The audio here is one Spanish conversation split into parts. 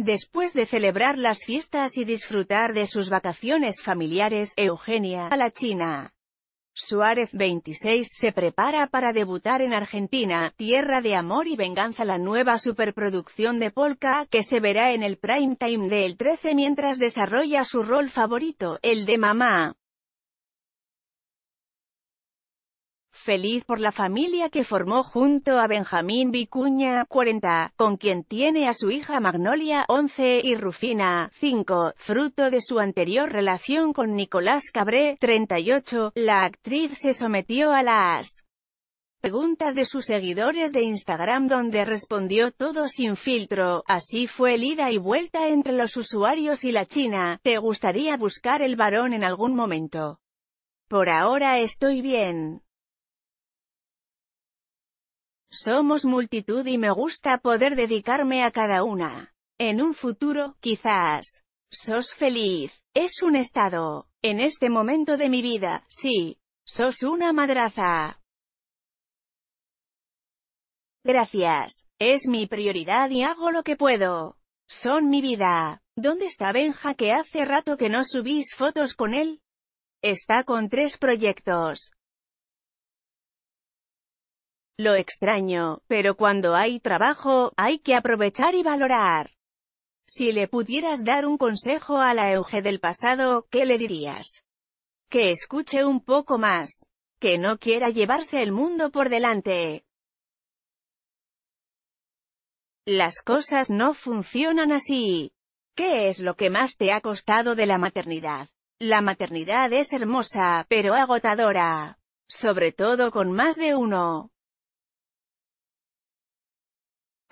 Después de celebrar las fiestas y disfrutar de sus vacaciones familiares, Eugenia, a la China. Suárez, 26, se prepara para debutar en Argentina, Tierra de Amor y Venganza la nueva superproducción de Polka, que se verá en el prime time del 13 mientras desarrolla su rol favorito, el de mamá. Feliz por la familia que formó junto a Benjamín Vicuña, 40, con quien tiene a su hija Magnolia, 11, y Rufina, 5, fruto de su anterior relación con Nicolás Cabré, 38, la actriz se sometió a las preguntas de sus seguidores de Instagram donde respondió todo sin filtro, así fue el ida y vuelta entre los usuarios y la China, ¿te gustaría buscar el varón en algún momento? Por ahora estoy bien. Somos multitud y me gusta poder dedicarme a cada una. En un futuro, quizás. Sos feliz. Es un estado. En este momento de mi vida, sí. Sos una madraza. Gracias. Es mi prioridad y hago lo que puedo. Son mi vida. ¿Dónde está Benja que hace rato que no subís fotos con él? Está con tres proyectos. Lo extraño, pero cuando hay trabajo, hay que aprovechar y valorar. Si le pudieras dar un consejo a la Euge del pasado, ¿qué le dirías? Que escuche un poco más. Que no quiera llevarse el mundo por delante. Las cosas no funcionan así. ¿Qué es lo que más te ha costado de la maternidad? La maternidad es hermosa, pero agotadora. Sobre todo con más de uno.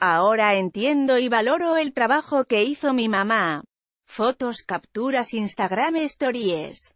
Ahora entiendo y valoro el trabajo que hizo mi mamá. Fotos, capturas, Instagram, stories.